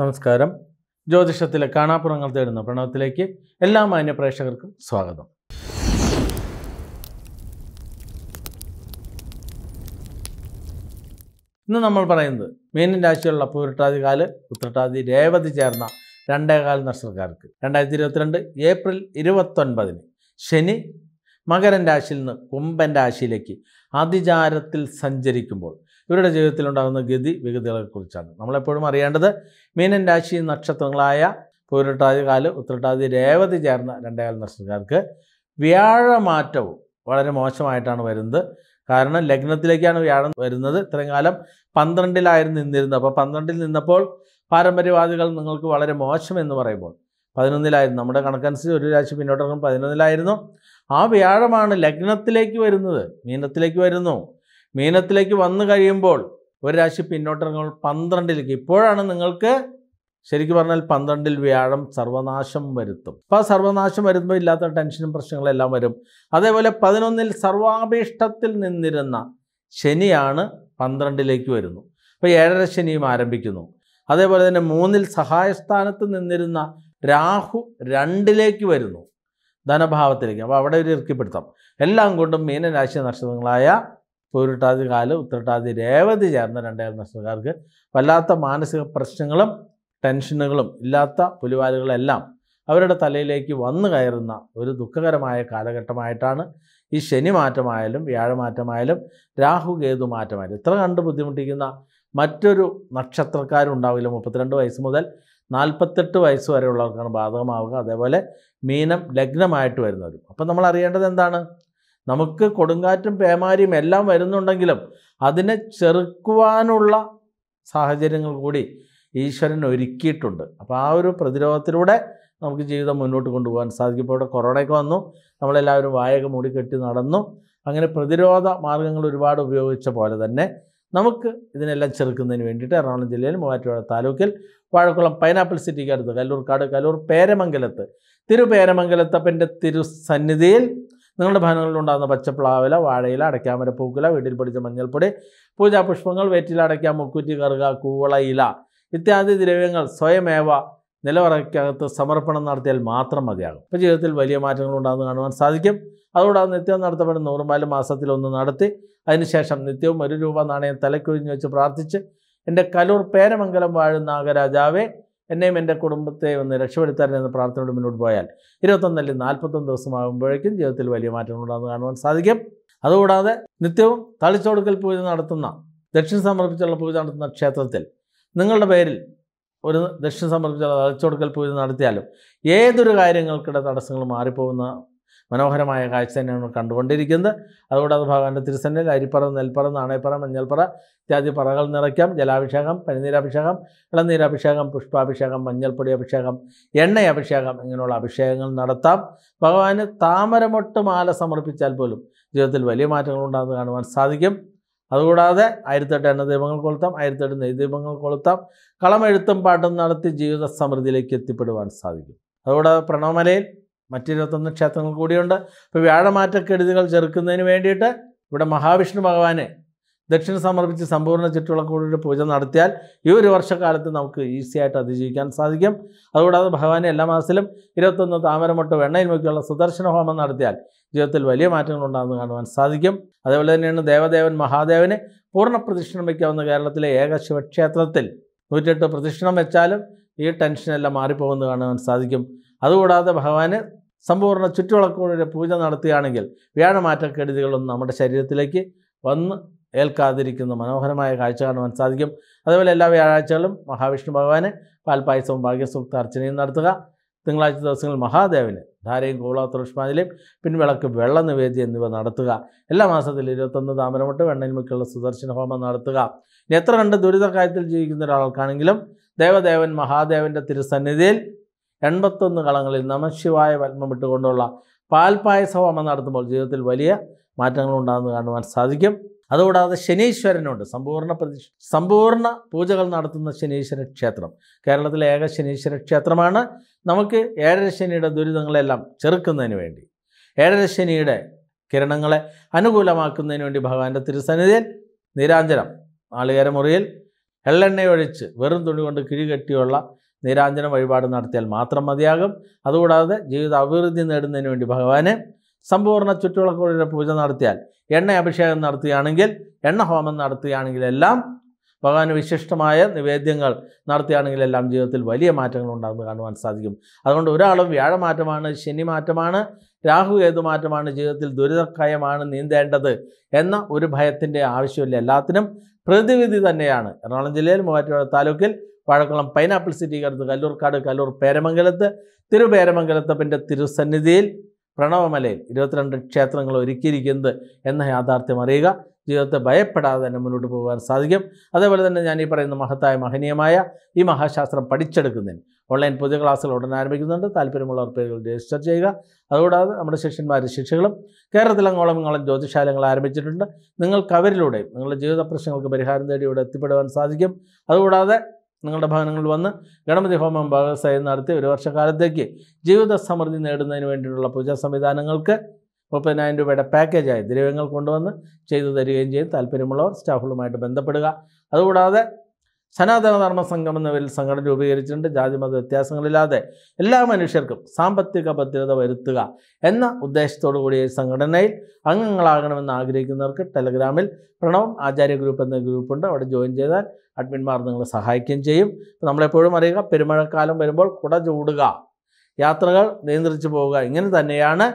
നമസ്കാരം ജ്യോതിഷത്തിലെ കാണാപ്പുറങ്ങൾ തേടുന്ന പ്രണവത്തിലേക്ക് എല്ലാ മാന്യ പ്രേക്ഷകർക്കും സ്വാഗതം ഇന്ന് നമ്മൾ പറയുന്നത് മീനൻ രാശിയുള്ള പൂരട്ടാതികാല് ഉത്രട്ടാതി രേവതി ചേർന്ന രണ്ടേകാൽ നക്ഷത്രക്കാർക്ക് രണ്ടായിരത്തി ഇരുപത്തിരണ്ട് ഏപ്രിൽ ഇരുപത്തൊൻപതിന് ശനി മകരൻ രാശിയിൽ നിന്ന് കുംഭൻ രാശിയിലേക്ക് അതിചാരത്തിൽ സഞ്ചരിക്കുമ്പോൾ ഇവരുടെ ജീവിതത്തിൽ ഉണ്ടാകുന്ന ഗതി വിഗതികളെക്കുറിച്ചാണ് നമ്മളെപ്പോഴും അറിയേണ്ടത് മീനൻ രാശി നക്ഷത്രങ്ങളായ പൂരട്ടാതി കാല് ഉത്രട്ടാതി രേവതി ചേർന്ന രണ്ടേകാൽ നക്ഷത്രക്കാർക്ക് വ്യാഴമാറ്റവും വളരെ മോശമായിട്ടാണ് വരുന്നത് കാരണം ലഗ്നത്തിലേക്കാണ് വ്യാഴം വരുന്നത് ഇത്രയും കാലം പന്ത്രണ്ടിലായിരുന്നു നിന്നിരുന്നത് അപ്പോൾ പന്ത്രണ്ടിൽ നിന്നപ്പോൾ പാരമ്പര്യവാദികൾ നിങ്ങൾക്ക് വളരെ മോശം എന്ന് പറയുമ്പോൾ പതിനൊന്നിലായിരുന്നു നമ്മുടെ കണക്കനുസരിച്ച് ഒരു രാശി പിന്നോട്ടിറങ്ങും പതിനൊന്നിലായിരുന്നു ആ വ്യാഴമാണ് ലഗ്നത്തിലേക്ക് വരുന്നത് മീനത്തിലേക്ക് വരുന്നു മീനത്തിലേക്ക് വന്നു കഴിയുമ്പോൾ ഒരു രാശി പിന്നോട്ടിറങ്ങുമ്പോൾ പന്ത്രണ്ടിലേക്ക് ഇപ്പോഴാണ് നിങ്ങൾക്ക് ശരിക്കും പറഞ്ഞാൽ പന്ത്രണ്ടിൽ വ്യാഴം സർവനാശം വരുത്തും അപ്പോൾ ആ സർവനാശം വരുമ്പോൾ ഇല്ലാത്ത ടെൻഷനും പ്രശ്നങ്ങളെല്ലാം വരും അതേപോലെ പതിനൊന്നിൽ സർവാഭീഷ്ടത്തിൽ നിന്നിരുന്ന ശനിയാണ് പന്ത്രണ്ടിലേക്ക് വരുന്നു അപ്പോൾ ഏഴര ശനിയും ആരംഭിക്കുന്നു അതേപോലെ തന്നെ മൂന്നിൽ സഹായസ്ഥാനത്ത് നിന്നിരുന്ന രാഹു രണ്ടിലേക്ക് വരുന്നു ധനഭാവത്തിലേക്ക് അപ്പോൾ അവിടെ ഒരു ഇറക്കിപ്പെടുത്താം എല്ലാം കൊണ്ടും മീനരാശി നക്ഷത്രങ്ങളായ പൂരുട്ടാതി കാല് ഉത്തരട്ടാതി രേവതി ചേർന്ന രണ്ടേ നക്ഷത്രക്കാർക്ക് വല്ലാത്ത മാനസിക പ്രശ്നങ്ങളും ടെൻഷനുകളും ഇല്ലാത്ത പുലിവാലുകളെല്ലാം അവരുടെ തലയിലേക്ക് വന്നു കയറുന്ന ഒരു ദുഃഖകരമായ കാലഘട്ടമായിട്ടാണ് ഈ ശനി മാറ്റമായാലും വ്യാഴമാറ്റമായാലും രാഹു കേതു മാറ്റമായാലും ഇത്ര കണ്ട് ബുദ്ധിമുട്ടിക്കുന്ന മറ്റൊരു നക്ഷത്രക്കാരുണ്ടാവില്ല മുപ്പത്തിരണ്ട് വയസ്സ് മുതൽ നാൽപ്പത്തെട്ട് വയസ്സ് വരെയുള്ളവർക്കാണ് ബാധകമാവുക അതേപോലെ മീനം ലഗ്നമായിട്ട് വരുന്നവരും അപ്പം നമ്മൾ അറിയേണ്ടത് എന്താണ് നമുക്ക് കൊടുങ്കാറ്റും പേമാരിയും എല്ലാം വരുന്നുണ്ടെങ്കിലും അതിനെ ചെറുക്കുവാനുള്ള സാഹചര്യങ്ങൾ കൂടി ഈശ്വരൻ ഒരുക്കിയിട്ടുണ്ട് അപ്പോൾ ആ ഒരു പ്രതിരോധത്തിലൂടെ നമുക്ക് ജീവിതം മുന്നോട്ട് കൊണ്ടുപോകാൻ സാധിക്കും ഇപ്പോൾ ഇവിടെ കൊറോണയൊക്കെ വന്നു നമ്മളെല്ലാവരും വായക മൂടി കെട്ടി നടന്നു അങ്ങനെ പ്രതിരോധ മാർഗങ്ങൾ ഒരുപാട് ഉപയോഗിച്ച പോലെ തന്നെ നമുക്ക് ഇതിനെല്ലാം ചെറുക്കുന്നതിന് വേണ്ടിയിട്ട് എറണാകുളം ജില്ലയിൽ മൂവാറ്റുപുഴ താലൂക്കിൽ വാഴക്കുളം പൈനാപ്പിൾ സിറ്റിക്ക് അടുത്ത് കല്ലൂർക്കാട് കല്ലൂർ പേരമംഗലത്ത് തിരുപേരമംഗലത്തപ്പൻ്റെ തിരുസന്നിധിയിൽ നിങ്ങളുടെ ഭവനങ്ങളിലുണ്ടാകുന്ന പച്ചപ്ലാവില വാഴയില അടയ്ക്കാമരപ്പൂക്കുല വീട്ടിൽ പൊടിച്ച മഞ്ഞൾപ്പൊടി പൂജാപുഷ്പങ്ങൾ വെറ്റില അടയ്ക്കാൻ മുക്കുറ്റി കറുക കൂവളയില ഇത്യാദി ദ്രവ്യങ്ങൾ സ്വയമേവ നിലവറയ്ക്കകത്ത് സമർപ്പണം നടത്തിയാൽ മാത്രം മതിയാകും ഇപ്പോൾ ജീവിതത്തിൽ വലിയ മാറ്റങ്ങൾ ഉണ്ടാകുന്ന കാണുവാൻ സാധിക്കും അതുകൂടാതെ നിത്യം നടത്തപ്പെടുന്ന നൂറുമാല് മാസത്തിൽ ഒന്ന് നടത്തി അതിനുശേഷം നിത്യവും ഒരു രൂപ നാണയം തലക്കൊഴിഞ്ഞു വെച്ച് പ്രാർത്ഥിച്ച് എൻ്റെ കലൂർ പേരമംഗലം വാഴുന്ന നാഗരാജാവേ എന്നെയും എൻ്റെ കുടുംബത്തെ ഒന്ന് എന്ന പ്രാർത്ഥനയോട് മുന്നോട്ട് പോയാൽ ഇരുപത്തൊന്നല്ല നാൽപ്പത്തൊന്ന് ദിവസമാകുമ്പോഴേക്കും ജീവിതത്തിൽ വലിയ മാറ്റങ്ങൾ ഉണ്ടാകുന്ന കാണുവാൻ സാധിക്കും അതുകൂടാതെ നിത്യവും തളിച്ചോടുക്കൽ പൂജ നടത്തുന്ന ദക്ഷിണ സമർപ്പിച്ചുള്ള പൂജ നടത്തുന്ന ക്ഷേത്രത്തിൽ നിങ്ങളുടെ പേരിൽ ഒരു ദക്ഷിണ സമർപ്പിച്ചുള്ള തളിച്ചോടുക്കൽ പൂജ നടത്തിയാലും ഏതൊരു കാര്യങ്ങൾക്കിടെ തടസ്സങ്ങൾ മാറിപ്പോകുന്ന മനോഹരമായ കാഴ്ച തന്നെയാണ് കണ്ടുകൊണ്ടിരിക്കുന്നത് അതുകൂടാതെ ഭഗവാന്റെ തിരുസന്നിൽ അരിപ്പറ നെൽപ്പറ നാണയപ്പറ മഞ്ഞൾപ്പറ ഇത്യാദി പറകൾ നിറയ്ക്കാം ജലാഭിഷേകം പനിനീരാഭിഷേകം ഇളനീരാഭിഷേകം പുഷ്പാഭിഷേകം മഞ്ഞൾപ്പൊടി അഭിഷേകം എണ്ണയഭിഷേകം അഭിഷേകം ഇങ്ങനെയുള്ള അഭിഷേകങ്ങൾ നടത്താം ഭഗവാന് താമരമൊട്ട് മാല സമർപ്പിച്ചാൽ പോലും ജീവിതത്തിൽ വലിയ മാറ്റങ്ങൾ ഉണ്ടാകുന്നത് കാണുവാൻ സാധിക്കും അതുകൂടാതെ ആയിരത്തെട്ട് എണ്ണ ദൈവങ്ങൾ കൊളുത്താം ആയിരത്തെട്ട് നെയ് കൊളുത്താം കളമെഴുത്തും പാട്ടും നടത്തി ജീവിത സമൃദ്ധിയിലേക്ക് എത്തിപ്പെടുവാൻ സാധിക്കും അതുകൂടാതെ പ്രണവമലയിൽ മറ്റിരുപത്തൊന്ന് ക്ഷേത്രങ്ങൾ കൂടിയുണ്ട് ഇപ്പോൾ വ്യാഴമാറ്റക്കെടുതികൾ ചെറുക്കുന്നതിന് വേണ്ടിയിട്ട് ഇവിടെ മഹാവിഷ്ണു ഭഗവാനെ ദക്ഷിണ സമർപ്പിച്ച് സമ്പൂർണ്ണ ചുറ്റുവിളക്കോടൊരു പൂജ നടത്തിയാൽ ഈ ഒരു വർഷക്കാലത്ത് നമുക്ക് ഈസി ആയിട്ട് അതിജീവിക്കാൻ സാധിക്കും അതുകൂടാതെ ഭഗവാനെ എല്ലാ മാസത്തിലും ഇരുപത്തൊന്ന് താമരമൊട്ട് വെണ്ണയിൽ മുക്കിയുള്ള സുദർശന ഹോമം നടത്തിയാൽ ജീവിതത്തിൽ വലിയ മാറ്റങ്ങൾ ഉണ്ടാകുന്നത് കാണുവാൻ സാധിക്കും അതേപോലെ തന്നെയാണ് ദേവദേവൻ മഹാദേവന് പൂർണ്ണ പ്രതിഷ്ഠണം വയ്ക്കാവുന്ന കേരളത്തിലെ ഏക ശിവക്ഷേത്രത്തിൽ നൂറ്റെട്ട് പ്രതിഷ്ഠണം വെച്ചാലും ഈ ടെൻഷനെല്ലാം മാറിപ്പോകുമെന്ന് കാണുവാൻ സാധിക്കും അതുകൂടാതെ ഭഗവാന് സമ്പൂർണ്ണ ചുറ്റുവളക്കൂടെ പൂജ നടത്തുകയാണെങ്കിൽ വ്യാഴമാറ്റക്കെടുതികളൊന്നും നമ്മുടെ ശരീരത്തിലേക്ക് വന്ന് ഏൽക്കാതിരിക്കുന്ന മനോഹരമായ കാഴ്ച കാണുവാൻ സാധിക്കും അതുപോലെ എല്ലാ വ്യാഴാഴ്ചകളും മഹാവിഷ്ണു ഭഗവാന് പാൽപായസവും ഭാഗ്യസൂക്ത അർച്ചനയും നടത്തുക തിങ്കളാഴ്ച ദിവസങ്ങളിൽ മഹാദേവന് ധാരയും കൂളാത്തുഷ്മാതിലെയും പിൻവിളക്ക് വെള്ള നിവേദ്യം എന്നിവ നടത്തുക എല്ലാ മാസത്തിലും ഇരുപത്തൊന്ന് താമരമുട്ട് വെണ്ണയിൽ സുദർശന ഹോമം നടത്തുക എത്ര കണ്ട് ദുരിതക്കാര്യത്തിൽ ജീവിക്കുന്ന ഒരാൾക്കാണെങ്കിലും ദേവദേവൻ മഹാദേവൻ്റെ തിരുസന്നിധിയിൽ എൺപത്തൊന്ന് കളങ്ങളിൽ നമശിവായ പത്മം ഇട്ടുകൊണ്ടുള്ള പാൽപായസ നടത്തുമ്പോൾ ജീവിതത്തിൽ വലിയ മാറ്റങ്ങൾ ഉണ്ടാകുന്നത് കാണുവാൻ സാധിക്കും അതുകൂടാതെ ശനീശ്വരനുണ്ട് സമ്പൂർണ്ണ പ്രതി സമ്പൂർണ്ണ പൂജകൾ നടത്തുന്ന ശനീശ്വര ക്ഷേത്രം കേരളത്തിലെ ഏക ശനീശ്വര ക്ഷേത്രമാണ് നമുക്ക് ശനിയുടെ ദുരിതങ്ങളെല്ലാം ചെറുക്കുന്നതിന് വേണ്ടി ശനിയുടെ കിരണങ്ങളെ അനുകൂലമാക്കുന്നതിന് വേണ്ടി ഭഗവാന്റെ തിരുസന്നിധിയിൽ നിരാഞ്ജനം മുറിയിൽ എള്ളെണ്ണയൊഴിച്ച് വെറും തുണി കൊണ്ട് കിഴികെട്ടിയുള്ള നീരാഞ്ജന വഴിപാട് നടത്തിയാൽ മാത്രം മതിയാകും അതുകൂടാതെ ജീവിത അഭിവൃദ്ധി നേടുന്നതിന് വേണ്ടി ഭഗവാനെ സമ്പൂർണ്ണ ചുറ്റുവിളക്കോടിയുടെ പൂജ നടത്തിയാൽ എണ്ണ അഭിഷേകം നടത്തുകയാണെങ്കിൽ എണ്ണ ഹോമം നടത്തുകയാണെങ്കിൽ എല്ലാം ഭഗവാന് വിശിഷ്ടമായ നിവേദ്യങ്ങൾ നടത്തുകയാണെങ്കിലെല്ലാം ജീവിതത്തിൽ വലിയ മാറ്റങ്ങൾ ഉണ്ടാകുന്നത് കാണുവാൻ സാധിക്കും അതുകൊണ്ട് ഒരാളും വ്യാഴമാറ്റമാണ് ശനി മാറ്റമാണ് രാഹു ഏതു മാറ്റമാണ് ജീവിതത്തിൽ ദുരിതക്കയമാണ് നീന്തേണ്ടത് എന്ന ഒരു ഭയത്തിൻ്റെ ആവശ്യമില്ല എല്ലാത്തിനും പ്രതിവിധി തന്നെയാണ് എറണാകുളം ജില്ലയിൽ മൂവാറ്റുപുഴ താലൂക്കിൽ വാഴക്കുളം പൈനാപ്പിൾ സിറ്റിക്കടുത്ത് കല്ലൂർക്കാട് കല്ലൂർ പേരമംഗലത്ത് തിരുപേരമംഗലത്തപ്പൻ്റെ തിരുസന്നിധിയിൽ പ്രണവമലയിൽ ഇരുപത്തിരണ്ട് ക്ഷേത്രങ്ങൾ ഒരുക്കിയിരിക്കുന്നത് എന്ന യാഥാർത്ഥ്യം അറിയുക ജീവിതത്തെ ഭയപ്പെടാതെ തന്നെ മുന്നോട്ട് പോകാൻ സാധിക്കും അതേപോലെ തന്നെ ഞാൻ ഈ പറയുന്ന മഹത്തായ മഹനീയമായ ഈ മഹാശാസ്ത്രം പഠിച്ചെടുക്കുന്നതിന് ഓൺലൈൻ പുതിയ ക്ലാസ്സുകൾ ഉടൻ ആരംഭിക്കുന്നുണ്ട് താല്പര്യമുള്ളവർ പേരുകൾ രജിസ്റ്റർ ചെയ്യുക അതുകൂടാതെ നമ്മുടെ ശിഷ്യന്മാരും ശിക്ഷകളും കേരളത്തിലങ്ങോളം ഇങ്ങോളം ജ്യോതിശാലങ്ങൾ ആരംഭിച്ചിട്ടുണ്ട് നിങ്ങൾക്ക് അവരിലൂടെയും നിങ്ങളുടെ ജീവിത പ്രശ്നങ്ങൾക്ക് പരിഹാരം തേടി ഇവിടെ എത്തിപ്പെടുവാൻ സാധിക്കും അതുകൂടാതെ നിങ്ങളുടെ ഭവനങ്ങളിൽ വന്ന് ഗണപതി ഹോമം ഭാഗസായി നടത്തി ഒരു വർഷക്കാലത്തേക്ക് ജീവിത സമൃദ്ധി നേടുന്നതിന് വേണ്ടിയിട്ടുള്ള പൂജാ സംവിധാനങ്ങൾക്ക് മുപ്പതിനായിരം രൂപയുടെ പാക്കേജായി ദ്രവ്യങ്ങൾ കൊണ്ടുവന്ന് ചെയ്തു തരികയും ചെയ്യും താല്പര്യമുള്ളവർ സ്റ്റാഫുകളുമായിട്ട് ബന്ധപ്പെടുക അതുകൂടാതെ സനാതനധർമ്മ സംഘം എന്ന പേരിൽ സംഘടന രൂപീകരിച്ചിട്ടുണ്ട് ജാതിമത വ്യത്യാസങ്ങളില്ലാതെ എല്ലാ മനുഷ്യർക്കും സാമ്പത്തിക ഭദ്രത വരുത്തുക എന്ന ഉദ്ദേശത്തോടു കൂടി ഈ സംഘടനയിൽ അംഗങ്ങളാകണമെന്ന് ആഗ്രഹിക്കുന്നവർക്ക് ടെലഗ്രാമിൽ പ്രണവം ആചാര്യ ഗ്രൂപ്പ് എന്ന ഗ്രൂപ്പുണ്ട് അവിടെ ജോയിൻ ചെയ്താൽ അഡ്മിന്മാർ നിങ്ങളെ സഹായിക്കുകയും ചെയ്യും നമ്മളെപ്പോഴും അറിയുക പെരുമഴക്കാലം വരുമ്പോൾ കുട ചൂടുക യാത്രകൾ നിയന്ത്രിച്ചു പോവുക ഇങ്ങനെ തന്നെയാണ്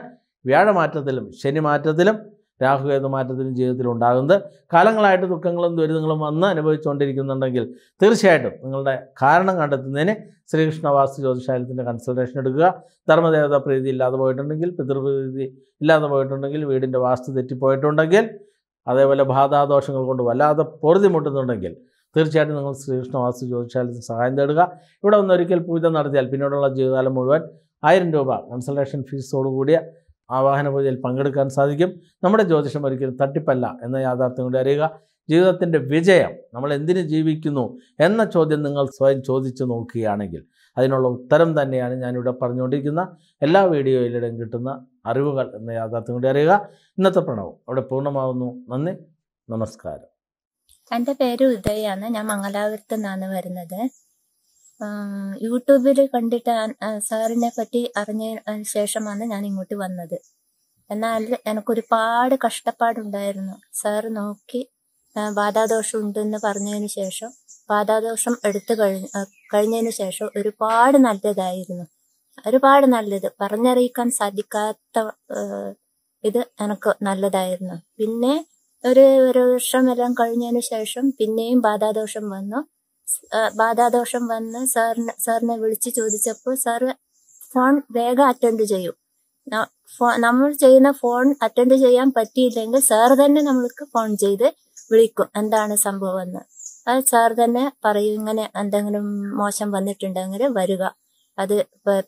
വ്യാഴമാറ്റത്തിലും ശനിമാറ്റത്തിലും രാഹുകേതു മാറ്റത്തിനും ജീവിതത്തിൽ ഉണ്ടാകുന്നത് കാലങ്ങളായിട്ട് ദുഃഖങ്ങളും ദുരിതങ്ങളും വന്ന് അനുഭവിച്ചുകൊണ്ടിരിക്കുന്നുണ്ടെങ്കിൽ തീർച്ചയായിട്ടും നിങ്ങളുടെ കാരണം കണ്ടെത്തുന്നതിന് ശ്രീകൃഷ്ണ വാസ്തു ജ്യോതിശാലയത്തിൻ്റെ കൺസൾട്ടേഷൻ എടുക്കുക ധർമ്മദേവത പ്രീതി ഇല്ലാതെ പോയിട്ടുണ്ടെങ്കിൽ പിതൃപ്രീതി ഇല്ലാതെ പോയിട്ടുണ്ടെങ്കിൽ വീടിൻ്റെ വാസ്തു തെറ്റിപ്പോയിട്ടുണ്ടെങ്കിൽ അതേപോലെ ബാധാദോഷങ്ങൾ കൊണ്ട് വല്ലാതെ മുട്ടുന്നുണ്ടെങ്കിൽ തീർച്ചയായിട്ടും നിങ്ങൾ ശ്രീകൃഷ്ണ വാസ്തു ജ്യോതിശാലയത്തിന് സഹായം തേടുക ഇവിടെ ഒന്ന് ഒരിക്കൽ പൂജ നടത്തിയാൽ പിന്നീടുള്ള ജീവിതകാലം മുഴുവൻ ആയിരം രൂപ കൺസൾട്ടേഷൻ ഫീസോടുകൂടിയ ആവാഹന പൂജയിൽ പങ്കെടുക്കാൻ സാധിക്കും നമ്മുടെ ജ്യോതിഷം ഒരിക്കലും തട്ടിപ്പല്ല എന്ന യാഥാർത്ഥ്യം കൂടി അറിയുക ജീവിതത്തിൻ്റെ വിജയം നമ്മൾ എന്തിനു ജീവിക്കുന്നു എന്ന ചോദ്യം നിങ്ങൾ സ്വയം ചോദിച്ചു നോക്കുകയാണെങ്കിൽ അതിനുള്ള ഉത്തരം തന്നെയാണ് ഞാനിവിടെ പറഞ്ഞുകൊണ്ടിരിക്കുന്ന എല്ലാ വീഡിയോയിലും കിട്ടുന്ന അറിവുകൾ എന്ന യാഥാർത്ഥ്യം കൂടി അറിയുക ഇന്നത്തെ പ്രണവം അവിടെ പൂർണ്ണമാവുന്നു നന്ദി നമസ്കാരം എൻ്റെ പേര് ഉദയാണ് ഞാൻ മംഗലാപുരത്ത് നിന്നാണ് വരുന്നത് യൂട്യൂബിൽ കണ്ടിട്ട് സാറിനെ പറ്റി അറിഞ്ഞ ശേഷമാണ് ഞാൻ ഇങ്ങോട്ട് വന്നത് എന്നാൽ എനിക്കൊരുപാട് കഷ്ടപ്പാടുണ്ടായിരുന്നു സാറ് നോക്കി ബാധാദോഷം ഉണ്ടെന്ന് പറഞ്ഞതിന് ശേഷം ബാധാദോഷം എടുത്തു കഴിഞ്ഞ കഴിഞ്ഞതിന് ശേഷം ഒരുപാട് നല്ലതായിരുന്നു ഒരുപാട് നല്ലത് പറഞ്ഞറിയിക്കാൻ സാധിക്കാത്ത ഇത് എനിക്ക് നല്ലതായിരുന്നു പിന്നെ ഒരു ഒരു വർഷം എല്ലാം കഴിഞ്ഞതിന് ശേഷം പിന്നെയും ബാധാദോഷം വന്നു ബാധാദോഷം വന്ന് സാറിന് സാറിനെ വിളിച്ച് ചോദിച്ചപ്പോൾ സാറ് ഫോൺ വേഗം അറ്റൻഡ് ചെയ്യും നമ്മൾ ചെയ്യുന്ന ഫോൺ അറ്റൻഡ് ചെയ്യാൻ പറ്റിയില്ലെങ്കിൽ സാർ തന്നെ നമ്മൾക്ക് ഫോൺ ചെയ്ത് വിളിക്കും എന്താണ് സംഭവം എന്ന് അത് സാർ തന്നെ പറയും ഇങ്ങനെ എന്തെങ്കിലും മോശം വന്നിട്ടുണ്ടെങ്കിൽ വരിക അത്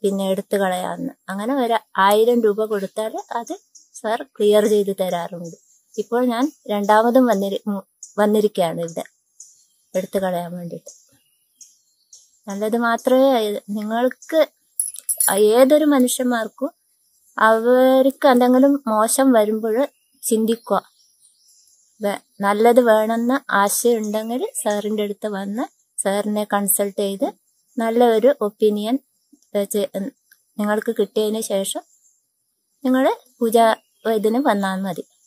പിന്നെ എടുത്തു കളയാമെന്ന് അങ്ങനെ ഒരു ആയിരം രൂപ കൊടുത്താൽ അത് സാർ ക്ലിയർ ചെയ്ത് തരാറുണ്ട് ഇപ്പോൾ ഞാൻ രണ്ടാമതും വന്നിരി വന്നിരിക്കുകയാണ് ഇവിടെ എടുത്തു കളയാൻ വേണ്ടിയിട്ട് നല്ലത് മാത്രമേ നിങ്ങൾക്ക് ഏതൊരു മനുഷ്യന്മാർക്കും അവർക്ക് എന്തെങ്കിലും മോശം വരുമ്പോൾ ചിന്തിക്കുക നല്ലത് വേണമെന്ന ആശയം ഉണ്ടെങ്കിൽ സാറിൻ്റെ അടുത്ത് വന്ന് സാറിനെ കൺസൾട്ട് ചെയ്ത് നല്ല ഒരു ഒപ്പീനിയൻ നിങ്ങൾക്ക് കിട്ടിയതിന് ശേഷം നിങ്ങൾ പൂജാ ഇതിന് വന്നാൽ മതി